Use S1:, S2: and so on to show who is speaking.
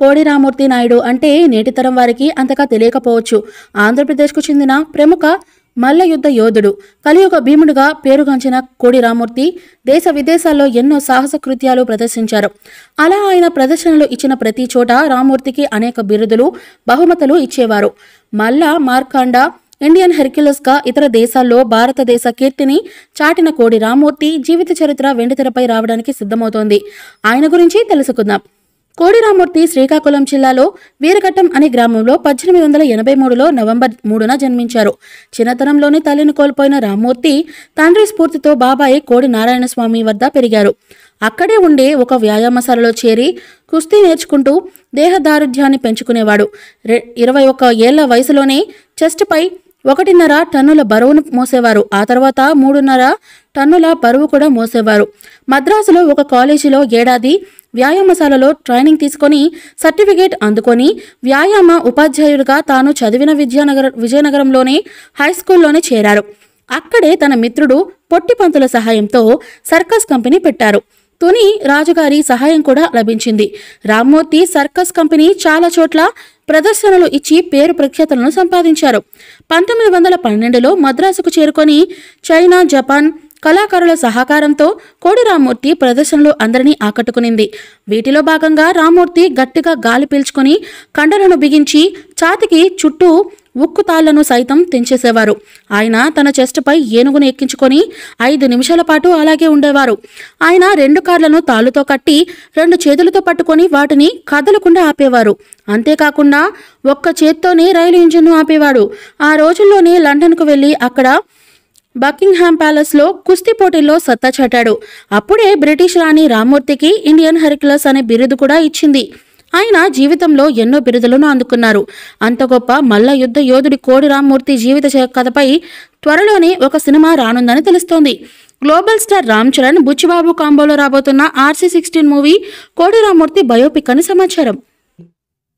S1: కోడి రామూర్తి నాయుడు అంటే నేటితరం వారికి అంతగా తెలియకపోవచ్చు ఆంధ్రప్రదేశ్కు చెందిన ప్రముఖ మల్లయుద్ధ యోధుడు కలియుగ భీముడుగా పేరుగాంచిన కోడి రామూర్తి దేశ విదేశాల్లో ఎన్నో సాహస కృత్యాలు ప్రదర్శించారు అలా ఆయన ప్రదర్శనలు ఇచ్చిన ప్రతి చోట రామూర్తికి అనేక బిరుదులు బహుమతులు ఇచ్చేవారు మల్ల మార్కాండ ఇండియన్ హెర్క్యులస్గా ఇతర దేశాల్లో భారతదేశ కీర్తిని చాటిన కోడి రామూర్తి జీవిత చరిత్ర వెండితెరపై రావడానికి సిద్ధమవుతోంది ఆయన గురించి తెలుసుకుందాం కోడిరామూర్తి శ్రీకాకుళం జిల్లాలో వీరఘట్టం అనే గ్రామంలో పద్దెనిమిది వందల ఎనభై మూడులో నవంబర్ మూడున జన్మించారు చిన్నతనంలోనే తల్లిని కోల్పోయిన రామ్మూర్తి తండ్రి స్ఫూర్తితో బాబాయి కోడి నారాయణ స్వామి వద్ద పెరిగారు అక్కడే ఉండే ఒక వ్యాయామశాలలో చేరి కుస్తీ నేర్చుకుంటూ దేహదారుఢ్యాన్ని పెంచుకునేవాడు రె ఇరవై ఒక్క ఏళ్ల వయసులోనే చెస్ట్పై ఒకటిన్నర టన్నుల బరువును మోసేవారు ఆ తర్వాత మూడున్నర టన్నుల బరువు కూడా మోసేవారు మద్రాసులో ఒక కాలేజీలో ఏడాది వ్యాయామశాలలో ట్రైనింగ్ తీసుకొని సర్టిఫికేట్ అందుకొని వ్యాయామ ఉపాధ్యాయుడిగా తాను చదివిన విద్యానగర హై హైస్కూల్లోనే చేరారు అక్కడే తన మిత్రుడు పొట్టిపంతుల సహాయంతో సర్కస్ కంపెనీ పెట్టారు తొని రాజుగారి సహాయం కూడా లభించింది రామ్మూర్తి సర్కస్ కంపెనీ చాలా చోట్ల ప్రదర్శనలు ఇచ్చి పేరు ప్రఖ్యాతలను సంపాదించారు పంతొమ్మిది వందల పన్నెండులో మద్రాసుకు చేరుకొని చైనా జపాన్ కళాకారుల సహకారంతో కోడి రామ్మూర్తి ప్రదర్శనలు అందరినీ ఆకట్టుకునింది వీటిలో భాగంగా రామ్మూర్తి గట్టిగా గాలి పీల్చుకుని కండలను బిగించి ఛాతికి చుట్టూ ఉక్కు తాళ్లను సైతం తెంచేసేవారు ఆయన తన చెస్ట్పై ఏనుగును ఎక్కించుకొని ఐదు నిమిషాల పాటు అలాగే ఉండేవారు ఆయన రెండు కార్లను తాళ్ళుతో కట్టి రెండు చేతులతో పట్టుకొని వాటిని కదలకుండా ఆపేవారు అంతేకాకుండా ఒక్క చేత్తోనే రైలు ఇంజిన్ను ఆపేవాడు ఆ రోజుల్లోనే లండన్కు వెళ్ళి అక్కడ బకింగ్హామ్ ప్యాలెస్లో కుస్తీ పోటీల్లో సత్తా చాటాడు అప్పుడే బ్రిటిష్ రాణి రామ్మూర్తికి ఇండియన్ హెరిక్యులస్ అనే బిరుదు కూడా ఇచ్చింది ఆయన జీవితంలో ఎన్నో బిరుదులను అందుకున్నారు అంత గొప్ప మల్ల యుద్ధ యోధుడి కోడి రామ్మూర్తి జీవిత కథపై త్వరలోనే ఒక సినిమా రానుందని తెలుస్తోంది గ్లోబల్ స్టార్ రామ్ చరణ్ బుచ్చిబాబు కాంబోలో రాబోతున్న ఆర్సీ సిక్స్టీన్ మూవీ కోడి రామ్మూర్తి బయోపిక్ అని సమాచారం